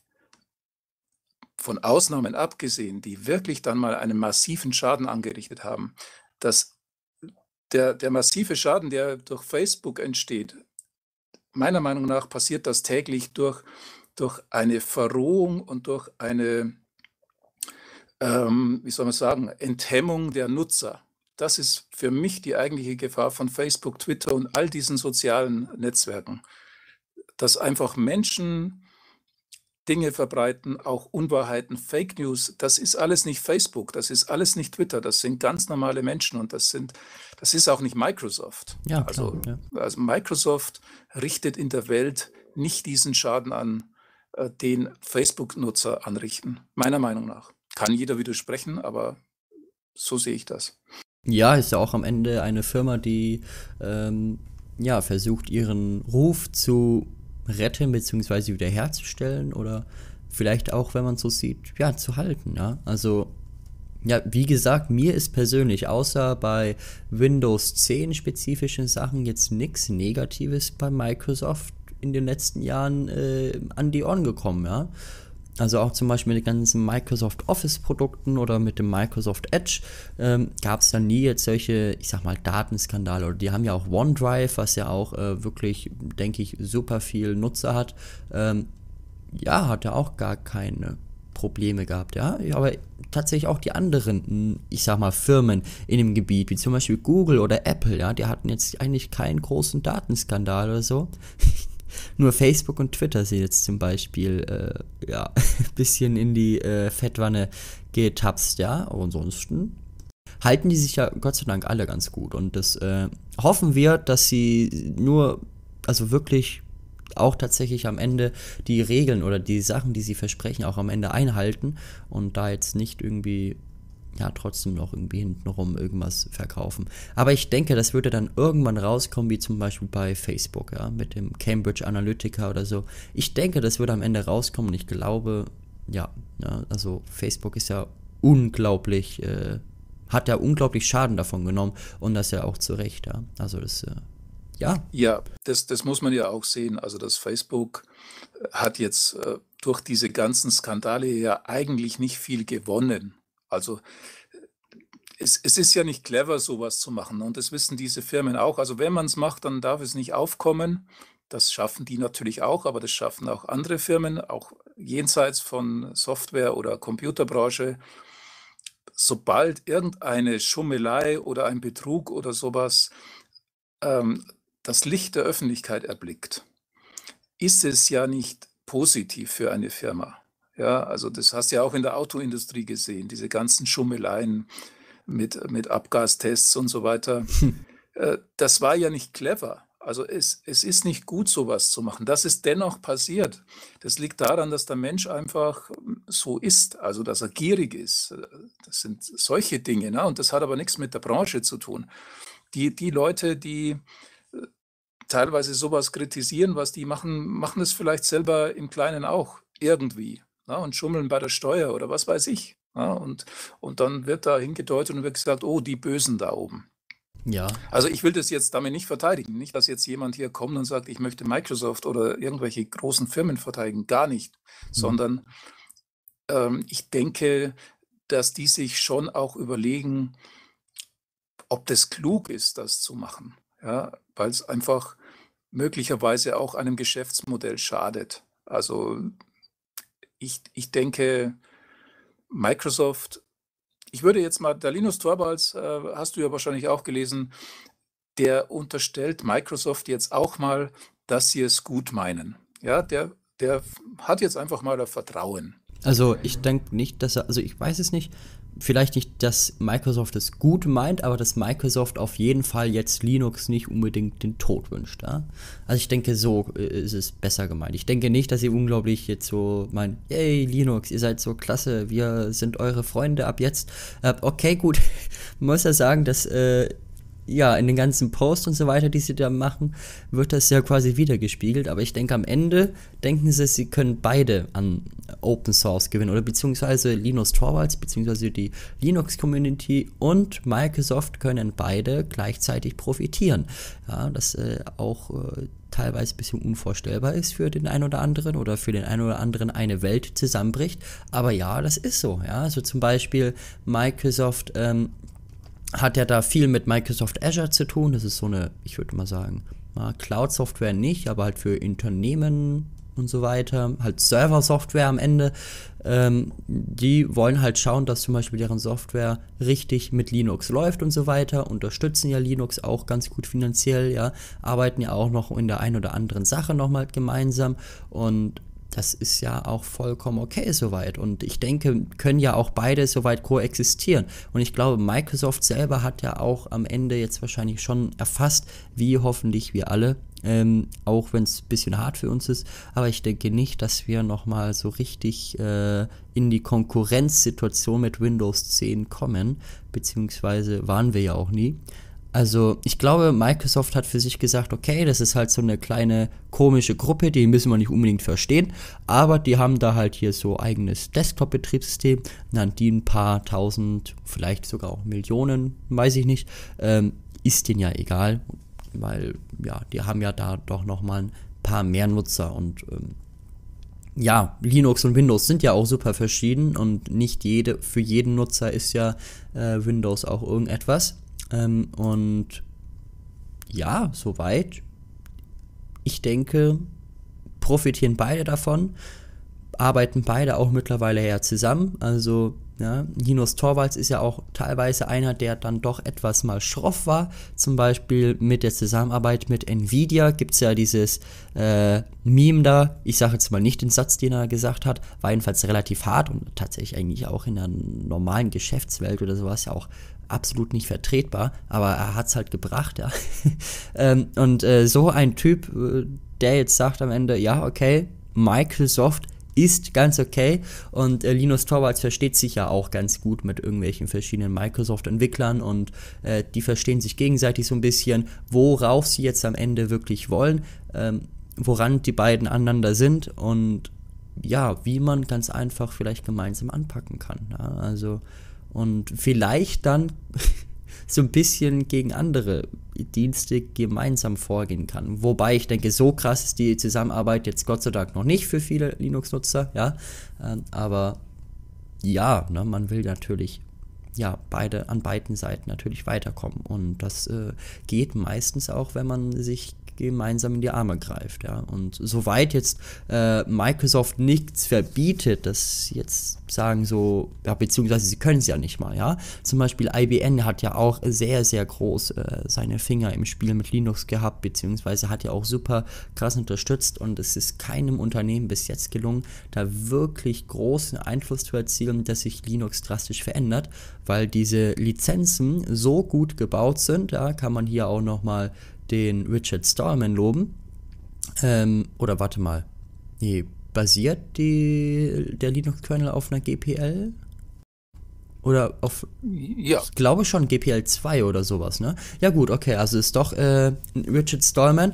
von Ausnahmen abgesehen, die wirklich dann mal einen massiven Schaden angerichtet haben? Das, der, der massive Schaden, der durch Facebook entsteht, meiner Meinung nach passiert das täglich durch, durch eine Verrohung und durch eine ähm, wie soll man sagen, Enthemmung der Nutzer. Das ist für mich die eigentliche Gefahr von Facebook, Twitter und all diesen sozialen Netzwerken, dass einfach Menschen Dinge verbreiten, auch Unwahrheiten, Fake News. Das ist alles nicht Facebook, das ist alles nicht Twitter, das sind ganz normale Menschen und das sind, das ist auch nicht Microsoft. Ja, also, ja. also Microsoft richtet in der Welt nicht diesen Schaden an, äh, den Facebook-Nutzer anrichten, meiner Meinung nach. Kann jeder widersprechen, aber so sehe ich das. Ja, ist ja auch am Ende eine Firma, die ähm, ja, versucht, ihren Ruf zu retten bzw. wiederherzustellen oder vielleicht auch, wenn man so sieht, ja, zu halten. Ja? Also, ja, wie gesagt, mir ist persönlich außer bei Windows 10 spezifischen Sachen jetzt nichts Negatives bei Microsoft in den letzten Jahren äh, an die Ohren gekommen. Ja? Also auch zum Beispiel mit den ganzen Microsoft Office-Produkten oder mit dem Microsoft Edge ähm, gab es dann nie jetzt solche, ich sag mal, Datenskandale. Oder die haben ja auch OneDrive, was ja auch äh, wirklich, denke ich, super viel Nutzer hat. Ähm, ja, hat ja auch gar keine Probleme gehabt, ja. Aber tatsächlich auch die anderen, hm, ich sag mal, Firmen in dem Gebiet, wie zum Beispiel Google oder Apple, ja, die hatten jetzt eigentlich keinen großen Datenskandal oder so. [laughs] Nur Facebook und Twitter sind jetzt zum Beispiel äh, ja, ein [laughs] bisschen in die äh, Fettwanne getapst, ja. Aber ansonsten halten die sich ja Gott sei Dank alle ganz gut. Und das äh, hoffen wir, dass sie nur, also wirklich auch tatsächlich am Ende die Regeln oder die Sachen, die sie versprechen, auch am Ende einhalten und da jetzt nicht irgendwie ja trotzdem noch irgendwie hintenrum irgendwas verkaufen. Aber ich denke, das würde dann irgendwann rauskommen, wie zum Beispiel bei Facebook, ja, mit dem Cambridge Analytica oder so. Ich denke, das würde am Ende rauskommen und ich glaube, ja, ja also Facebook ist ja unglaublich, äh, hat ja unglaublich Schaden davon genommen und das ja auch zu Recht, ja. Also das, äh, ja. Ja, das, das muss man ja auch sehen. Also das Facebook hat jetzt äh, durch diese ganzen Skandale ja eigentlich nicht viel gewonnen. Also äh, es, es, ist ja nicht clever, sowas zu machen. Ne? Und das wissen diese Firmen auch. Also wenn man es macht, dann darf es nicht aufkommen. Das schaffen die natürlich auch, aber das schaffen auch andere Firmen, auch jenseits von Software- oder Computerbranche. Sobald irgendeine Schummelei oder ein Betrug oder sowas ähm, das Licht der Öffentlichkeit erblickt, ist es ja nicht positiv für eine Firma. Ja, also das hast du ja auch in der Autoindustrie gesehen, diese ganzen Schummeleien mit, mit Abgastests und so weiter. [laughs] Äh, das war ja nicht clever. Also es, es ist nicht gut, sowas zu machen. Das ist dennoch passiert. Das liegt daran, dass der Mensch einfach hm, so ist, also dass er gierig ist. Äh, das sind solche Dinge. Ne? Und das hat aber nichts mit der Branche zu tun. Die, die Leute, die äh, teilweise sowas kritisieren, was die machen, machen es vielleicht selber im Kleinen auch irgendwie ja, ne, und schummeln bei der Steuer oder was weiß ich. Ja, ne, und, und dann wird da hingedeutet und wird gesagt, oh, die Bösen da oben. Ja. Also ich will das jetzt damit nicht verteidigen. Nicht, dass jetzt jemand hier kommt und sagt, ich möchte Microsoft oder irgendwelche großen Firmen verteidigen. Gar nicht. Mhm. Sondern ähm, ich denke, dass die sich schon auch überlegen, ob das klug ist, das zu machen. Ja, weil es einfach möglicherweise auch einem Geschäftsmodell schadet. Also ich, ich denke, Microsoft, ich würde jetzt mal, der Linus Torvalds, äh, hast du ja wahrscheinlich auch gelesen, der unterstellt Microsoft jetzt auch mal, dass sie es gut meinen. Ja, der, der hat jetzt einfach mal Vertrauen. Also ich denke nicht, dass er, also ich weiß es nicht, vielleicht nicht, dass Microsoft es gut meint, aber dass Microsoft auf jeden Fall jetzt Linux nicht unbedingt den Tod wünscht. Ja? Also ich denke, so äh, ist es besser gemeint. Ich denke nicht, dass sie unglaublich jetzt so meint, hey Linux, ihr seid so klasse, wir sind eure Freunde ab jetzt. Äh, okay, gut, [laughs] muss ja sagen, dass äh, ja, in den ganzen Posts und so weiter, die sie da machen, wird das ja quasi wiedergespiegelt. Aber ich denke, am Ende denken sie, sie können beide an Open Source gewinnen oder beziehungsweise Linus Torvalds, beziehungsweise die Linux Community und Microsoft können beide gleichzeitig profitieren. Ja, das äh, auch äh, teilweise ein bisschen unvorstellbar ist für den einen oder anderen oder für den einen oder anderen eine Welt zusammenbricht. Aber ja, das ist so. Ja, also zum Beispiel Microsoft ähm, hat ja da viel mit Microsoft Azure zu tun. Das ist so eine, ich würde mal sagen, Cloud-Software nicht, aber halt für Unternehmen und so weiter, halt Server-Software am Ende. Ähm, die wollen halt schauen, dass zum Beispiel deren Software richtig mit Linux läuft und so weiter, unterstützen ja Linux auch ganz gut finanziell, ja, arbeiten ja auch noch in der einen oder anderen Sache nochmal gemeinsam und das ist ja auch vollkommen okay soweit. Und ich denke, können ja auch beide soweit koexistieren. Und ich glaube, Microsoft selber hat ja auch am Ende jetzt wahrscheinlich schon erfasst, wie hoffentlich wir alle, ähm, auch wenn es ein bisschen hart für uns ist. Aber ich denke nicht, dass wir nochmal so richtig äh, in die Konkurrenzsituation mit Windows 10 kommen. Beziehungsweise waren wir ja auch nie. Also ich glaube, Microsoft hat für sich gesagt, okay, das ist halt so eine kleine komische Gruppe, die müssen wir nicht unbedingt verstehen, aber die haben da halt hier so eigenes Desktop-Betriebssystem, dann die ein paar tausend, vielleicht sogar auch Millionen, weiß ich nicht, ähm, ist denen ja egal, weil ja, die haben ja da doch nochmal ein paar mehr Nutzer und ähm, ja, Linux und Windows sind ja auch super verschieden und nicht jede, für jeden Nutzer ist ja äh, Windows auch irgendetwas. Ähm, und ja, soweit. Ich denke, profitieren beide davon, arbeiten beide auch mittlerweile ja zusammen. Also ja, Linus Torvalds ist ja auch teilweise einer, der dann doch etwas mal schroff war. Zum Beispiel mit der Zusammenarbeit mit Nvidia gibt es ja dieses äh, Meme da. Ich sage jetzt mal nicht den Satz, den er gesagt hat. War jedenfalls relativ hart und tatsächlich eigentlich auch in der normalen Geschäftswelt oder sowas ja auch absolut nicht vertretbar, aber er hat es halt gebracht, ja. [laughs] ähm, und äh, so ein Typ, äh, der jetzt sagt am Ende, ja, okay, Microsoft ist ganz okay und äh, Linus Torvalds versteht sich ja auch ganz gut mit irgendwelchen verschiedenen Microsoft-Entwicklern und äh, die verstehen sich gegenseitig so ein bisschen, worauf sie jetzt am Ende wirklich wollen, ähm, woran die beiden aneinander sind und ja, wie man ganz einfach vielleicht gemeinsam anpacken kann. Ja? Also und vielleicht dann [laughs] so ein bisschen gegen andere Dienste gemeinsam vorgehen kann. Wobei ich denke, so krass ist die Zusammenarbeit jetzt Gott sei Dank noch nicht für viele Linux-Nutzer, ja. Ähm, aber ja, ne, man will natürlich ja beide an beiden Seiten natürlich weiterkommen und das äh, geht meistens auch, wenn man sich gemeinsam in die Arme greift. Ja. Und soweit jetzt äh, Microsoft nichts verbietet, das jetzt sagen so, ja, beziehungsweise sie können es ja nicht mal, ja. Zum Beispiel IBM hat ja auch sehr, sehr groß äh, seine Finger im Spiel mit Linux gehabt, beziehungsweise hat ja auch super krass unterstützt und es ist keinem Unternehmen bis jetzt gelungen, da wirklich großen Einfluss zu erzielen, dass sich Linux drastisch verändert, weil diese Lizenzen so gut gebaut sind, da ja, kann man hier auch nochmal den Richard Stallman loben. Ähm, oder warte mal. Nee, basiert die, der Linux-Kernel auf einer GPL? Oder auf. Ja. Ich glaube schon GPL 2 oder sowas, ne? Ja, gut, okay, also ist doch äh, Richard Stallman.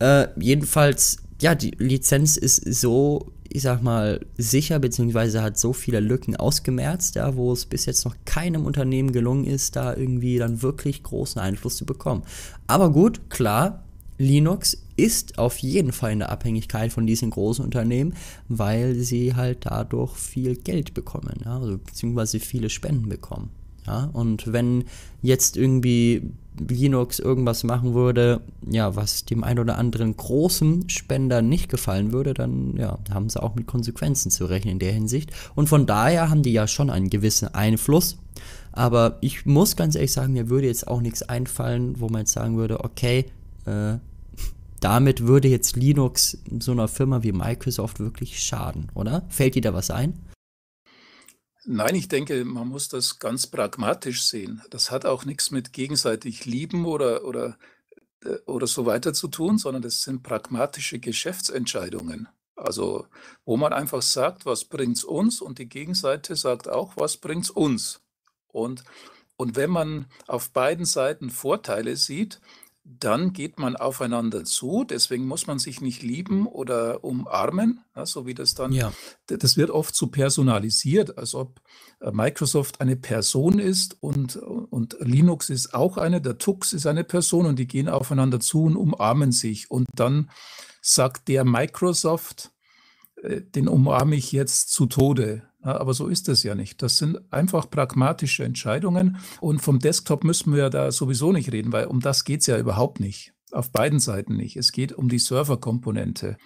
Äh, jedenfalls, ja, die Lizenz ist so ich sag mal, sicher, beziehungsweise hat so viele Lücken ausgemerzt, ja, wo es bis jetzt noch keinem Unternehmen gelungen ist, da irgendwie dann wirklich großen Einfluss zu bekommen. Aber gut, klar, Linux ist auf jeden Fall in der Abhängigkeit von diesen großen Unternehmen, weil sie halt dadurch viel Geld bekommen, ja, also, beziehungsweise viele Spenden bekommen. Ja, und wenn jetzt irgendwie Linux irgendwas machen würde, ja, was dem ein oder anderen großen Spender nicht gefallen würde, dann ja, haben sie auch mit Konsequenzen zu rechnen in der Hinsicht. Und von daher haben die ja schon einen gewissen Einfluss. Aber ich muss ganz ehrlich sagen, mir würde jetzt auch nichts einfallen, wo man jetzt sagen würde, okay, äh, damit würde jetzt Linux so einer Firma wie Microsoft wirklich schaden, oder? Fällt dir da was ein? Nein, ich denke, man muss das ganz pragmatisch sehen. Das hat auch nichts mit gegenseitig lieben oder, oder, äh, oder so weiter zu tun, sondern das sind pragmatische Geschäftsentscheidungen. Also, wo man einfach sagt, was bringt es uns und die Gegenseite sagt auch, was bringt es uns. Und, und wenn man auf beiden Seiten Vorteile sieht, dann geht man aufeinander zu. Deswegen muss man sich nicht lieben oder umarmen, ja, so wie das dann. Ja. Das wird oft so personalisiert, als ob äh, Microsoft eine Person ist und, und Linux ist auch eine, der Tux ist eine Person und die gehen aufeinander zu und umarmen sich. Und dann sagt der Microsoft, äh, den umarme ich jetzt zu Tode. Aber so ist es ja nicht. Das sind einfach pragmatische Entscheidungen. Und vom Desktop müssen wir da sowieso nicht reden, weil um das geht es ja überhaupt nicht. Auf beiden Seiten nicht. Es geht um die Serverkomponente.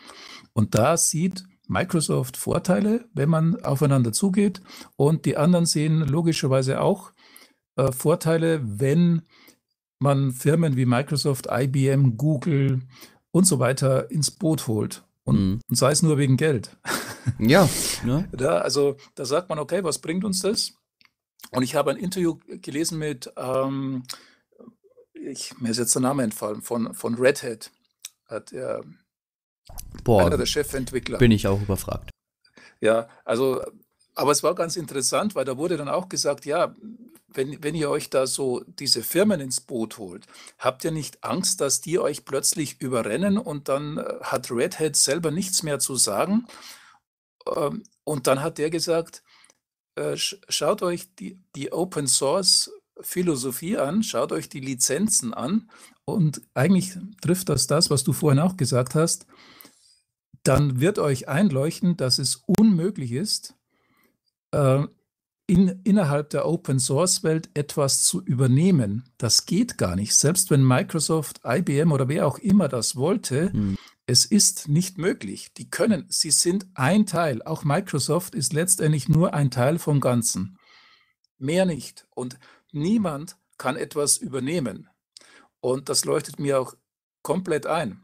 Und da sieht Microsoft Vorteile, wenn man aufeinander zugeht. Und die anderen sehen logischerweise auch äh, Vorteile, wenn man Firmen wie Microsoft, IBM, Google und so weiter ins Boot holt. Und, mhm. und sei es nur wegen Geld. [laughs] Ja. ja. Ne? Da, also da sagt man, okay, was bringt uns das? Und ich habe ein Interview gelesen mit, ähm, ich, mir ist jetzt der Name entfallen, von, von Red Hat. Hat er, Boah, einer der Chefentwickler. Bin ich auch überfragt. Ja, also, aber es war ganz interessant, weil da wurde dann auch gesagt, ja, wenn, wenn ihr euch da so diese Firmen ins Boot holt, habt ihr nicht Angst, dass die euch plötzlich überrennen und dann äh, hat Red Hat selber nichts mehr zu sagen? Ähm, und dann hat der gesagt, äh, schaut euch die, die Open Source Philosophie an, schaut euch die Lizenzen an und eigentlich trifft das das, was du vorhin auch gesagt hast, dann wird euch einleuchten, dass es unmöglich ist, äh, in, innerhalb der Open Source Welt etwas zu übernehmen. Das geht gar nicht. Selbst wenn Microsoft, IBM oder wer auch immer das wollte, hm. Es ist nicht möglich. Die können, sie sind ein Teil. Auch Microsoft ist letztendlich nur ein Teil vom Ganzen. Mehr nicht. Und niemand kann etwas übernehmen. Und das leuchtet mir auch komplett ein.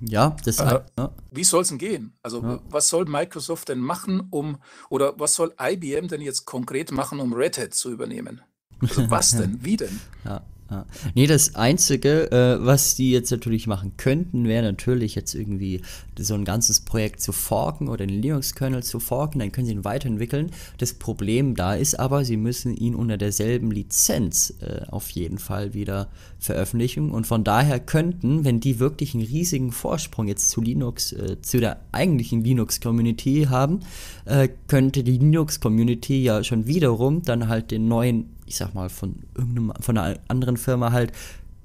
Ja, deshalb. Äh, ja. Ne? Wie soll es denn gehen? Also, ja. was soll Microsoft denn machen, um, oder was soll IBM denn jetzt konkret machen, um Red Hat zu übernehmen? Also, [laughs] was denn? Wie denn? Ja. Ah. Nee, das Einzige, äh, was die jetzt natürlich machen könnten, wäre natürlich jetzt irgendwie so ein ganzes Projekt zu forken oder den Linux-Kernel zu forken, dann können sie ihn weiterentwickeln. Das Problem da ist aber, sie müssen ihn unter derselben Lizenz äh, auf jeden Fall wieder veröffentlichen und von daher könnten, wenn die wirklich einen riesigen Vorsprung jetzt zu Linux, äh, zu der eigentlichen Linux-Community haben, äh, könnte die Linux-Community ja schon wiederum dann halt den neuen ich sag mal, von irgendeinem, von einer anderen Firma halt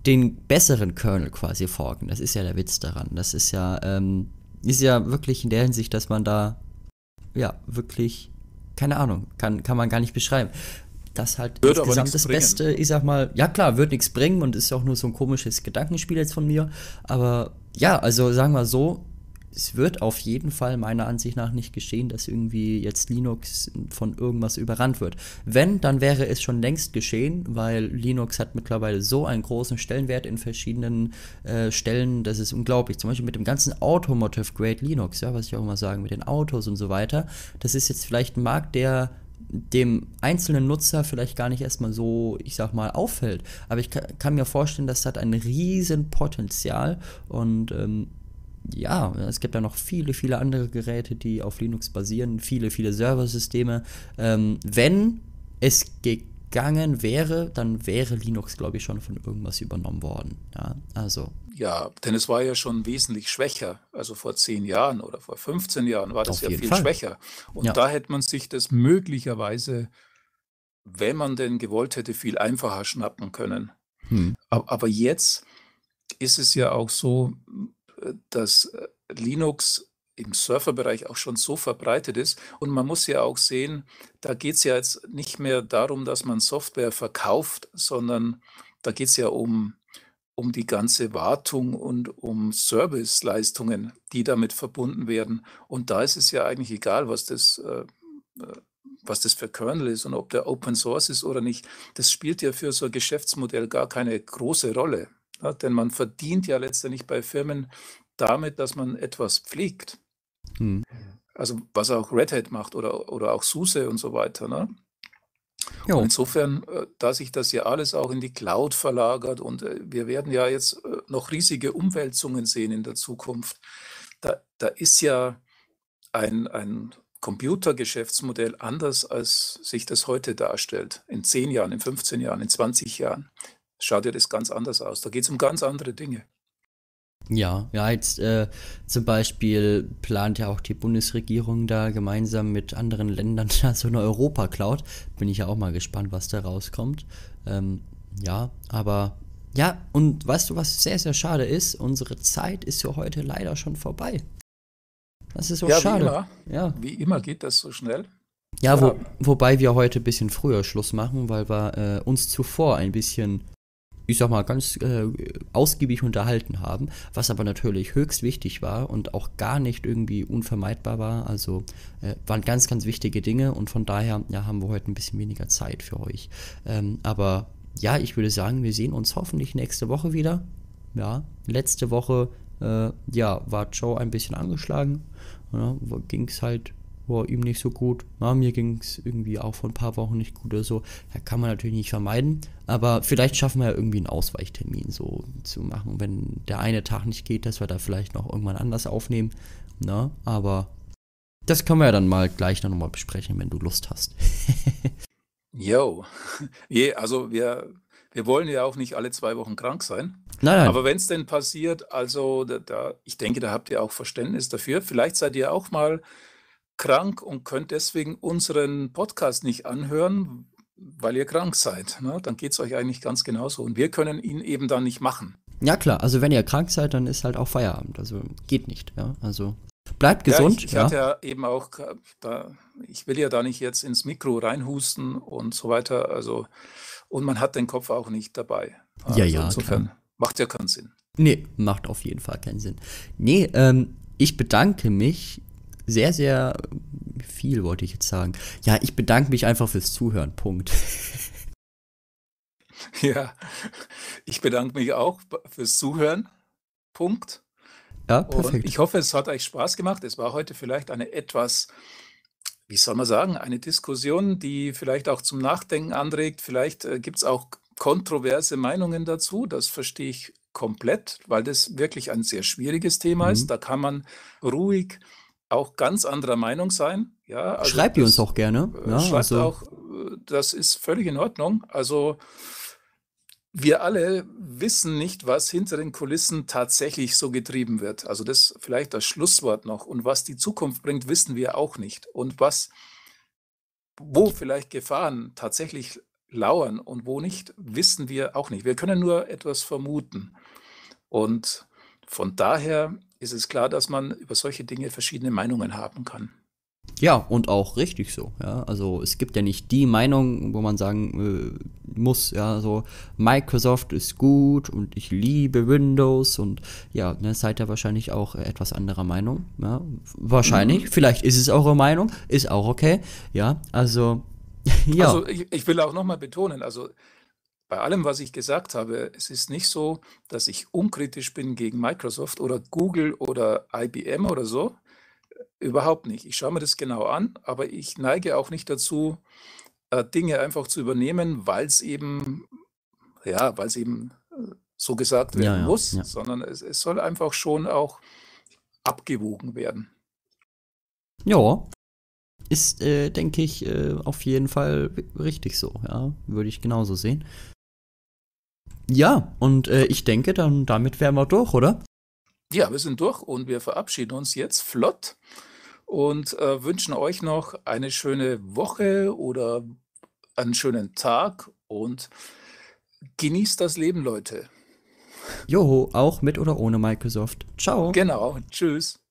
den besseren Kernel quasi forken. Das ist ja der Witz daran. Das ist ja, ähm, ist ja wirklich in der Hinsicht, dass man da, ja, wirklich, keine Ahnung, kann, kann man gar nicht beschreiben. Das halt würde insgesamt das Beste, ich sag mal, ja klar, wird nichts bringen und ist auch nur so ein komisches Gedankenspiel jetzt von mir. Aber ja, also sagen wir so, es wird auf jeden Fall meiner Ansicht nach nicht geschehen, dass irgendwie jetzt Linux von irgendwas überrannt wird. Wenn, dann wäre es schon längst geschehen, weil Linux hat mittlerweile so einen großen Stellenwert in verschiedenen äh, Stellen, das ist unglaublich. Zum Beispiel mit dem ganzen Automotive Grade Linux, ja, was ich auch immer sage, mit den Autos und so weiter. Das ist jetzt vielleicht ein Markt, der dem einzelnen Nutzer vielleicht gar nicht erstmal so, ich sag mal, auffällt. Aber ich kann, kann mir vorstellen, dass das hat ein riesen Potenzial und ähm, ja, es gibt ja noch viele, viele andere Geräte, die auf Linux basieren, viele, viele Serversysteme. Ähm, wenn es gegangen wäre, dann wäre Linux, glaube ich, schon von irgendwas übernommen worden. Ja, also. Ja, denn es war ja schon wesentlich schwächer. Also vor zehn Jahren oder vor 15 Jahren war das ja viel Fall. schwächer. Und ja. da hätte man sich das möglicherweise, wenn man denn gewollt hätte, viel einfacher schnappen können. Hm. Aber jetzt ist es ja auch so, dass äh, Linux im Surferbereich auch schon so verbreitet ist. Und man muss ja auch sehen, da geht es ja jetzt nicht mehr darum, dass man Software verkauft, sondern da geht es ja um, um die ganze Wartung und um Serviceleistungen, die damit verbunden werden. Und da ist es ja eigentlich egal, was das, äh, äh, was das für Kernel ist und ob der Open Source ist oder nicht. Das spielt ja für so ein Geschäftsmodell gar keine große Rolle. Ja, denn man verdient ja letztendlich bei Firmen damit, dass man etwas pflegt. Hm. Also was auch Red Hat macht oder, oder auch SUSE und so weiter. Ne? Und insofern, äh, da sich das ja alles auch in die Cloud verlagert und äh, wir werden ja jetzt äh, noch riesige Umwälzungen sehen in der Zukunft, da, da ist ja ein, ein Computergeschäftsmodell anders, als sich das heute darstellt, in 10 Jahren, in 15 Jahren, in 20 Jahren schaut ja das ganz anders aus. Da geht es um ganz andere Dinge. Ja, ja, jetzt äh, zum Beispiel plant ja auch die Bundesregierung da gemeinsam mit anderen Ländern [laughs] da so eine Europa-Cloud. Bin ich ja auch mal gespannt, was da rauskommt. Ähm, ja, aber ja, und weißt du, was sehr, sehr schade ist? Unsere Zeit ist für heute leider schon vorbei. Das ist so ja, schade. Wie immer. Ja. wie immer geht das so schnell. Ja, wo, wobei wir heute ein bisschen früher Schluss machen, weil wir äh, uns zuvor ein bisschen ich sag mal, ganz äh, ausgiebig unterhalten haben, was aber natürlich höchst wichtig war und auch gar nicht irgendwie unvermeidbar war. Also äh, waren ganz, ganz wichtige Dinge und von daher ja, haben wir heute ein bisschen weniger Zeit für euch. Ähm, aber ja, ich würde sagen, wir sehen uns hoffentlich nächste Woche wieder. Ja, letzte Woche äh, ja, war Joe ein bisschen angeschlagen. Ja, ging es halt boah, ihm nicht so gut, na, mir ging es irgendwie auch vor ein paar Wochen nicht gut oder so. Da kann man natürlich nicht vermeiden, aber vielleicht schaffen wir ja irgendwie einen Ausweichtermin so zu machen, wenn der eine Tag nicht geht, dass wir da vielleicht noch irgendwann anders aufnehmen, ne? Aber das können wir ja dann mal gleich nochmal besprechen, wenn du Lust hast. [laughs] Yo, Je, also wir, wir wollen ja auch nicht alle zwei Wochen krank sein. Nein, nein. Aber wenn es denn passiert, also da, da, ich denke, da habt ihr auch Verständnis dafür. Vielleicht seid ihr auch mal krank und könnt deswegen unseren Podcast nicht anhören, weil ihr krank seid. Ne? Dann geht es euch eigentlich ganz genauso. Und wir können ihn eben dann nicht machen. Ja klar, also wenn ihr krank seid, dann ist halt auch Feierabend. Also geht nicht. Ja? Also bleibt gesund. Ja, ich, ich ja. ja eben auch, da, ich will ja da nicht jetzt ins Mikro reinhusten und so weiter. Also und man hat den Kopf auch nicht dabei. Also ja, ja. Also, insofern klar. macht ja keinen Sinn. Nee, macht auf jeden Fall keinen Sinn. Nee, ähm, ich bedanke mich sehr, sehr viel, wollte ich jetzt sagen. Ja, ich bedanke mich einfach fürs Zuhören. Punkt. [laughs] Ja, ich bedanke mich auch fürs Zuhören. Punkt. Ja, perfekt. Und ich hoffe, es hat euch Spaß gemacht. Es war heute vielleicht eine etwas, wie soll man sagen, eine Diskussion, die vielleicht auch zum Nachdenken anregt. Vielleicht äh, gibt es auch kontroverse Meinungen dazu. Das verstehe ich komplett, weil das wirklich ein sehr schwieriges Thema mhm. ist. Da kann man ruhig auch ganz anderer Meinung sein. Ja, also schreibt ihr uns auch gerne. Ja, äh, ne? schreibt also. auch, äh, das ist völlig in Ordnung. Also wir alle wissen nicht, was hinter den Kulissen tatsächlich so getrieben wird. Also das vielleicht das Schlusswort noch. Und was die Zukunft bringt, wissen wir auch nicht. Und was, wo vielleicht Gefahren tatsächlich lauern und wo nicht, wissen wir auch nicht. Wir können nur etwas vermuten. Und von daher ist es klar, dass man über solche Dinge verschiedene Meinungen haben kann. Ja, und auch richtig so, ja. Also es gibt ja nicht die Meinung, wo man sagen äh, muss, ja, so Microsoft ist gut und ich liebe Windows und ja, ne, seid ihr wahrscheinlich auch etwas anderer Meinung, ja. Wahrscheinlich, mhm. vielleicht ist es eure Meinung, ist auch okay, ja. Also, [laughs] ja. Also ich, ich will auch nochmal betonen, also bei allem, was ich gesagt habe, es ist nicht so, dass ich unkritisch bin gegen Microsoft oder Google oder IBM oder so. Überhaupt nicht. Ich schaue mir das genau an, aber ich neige auch nicht dazu, äh, Dinge einfach zu übernehmen, weil es eben, ja, weil es eben äh, so gesagt werden ja, ja, muss, ja. sondern es, es soll einfach schon auch abgewogen werden. Ja, ist, äh, denke ich, äh, auf jeden Fall richtig so. Ja, würde ich genauso sehen. Ja, und äh, ich denke, dann damit wären wir durch, oder? Ja, wir sind durch und wir verabschieden uns jetzt flott und äh, wünschen euch noch eine schöne Woche oder einen schönen Tag und genießt das Leben, Leute. Joho, auch mit oder ohne Microsoft. Ciao. Genau, tschüss.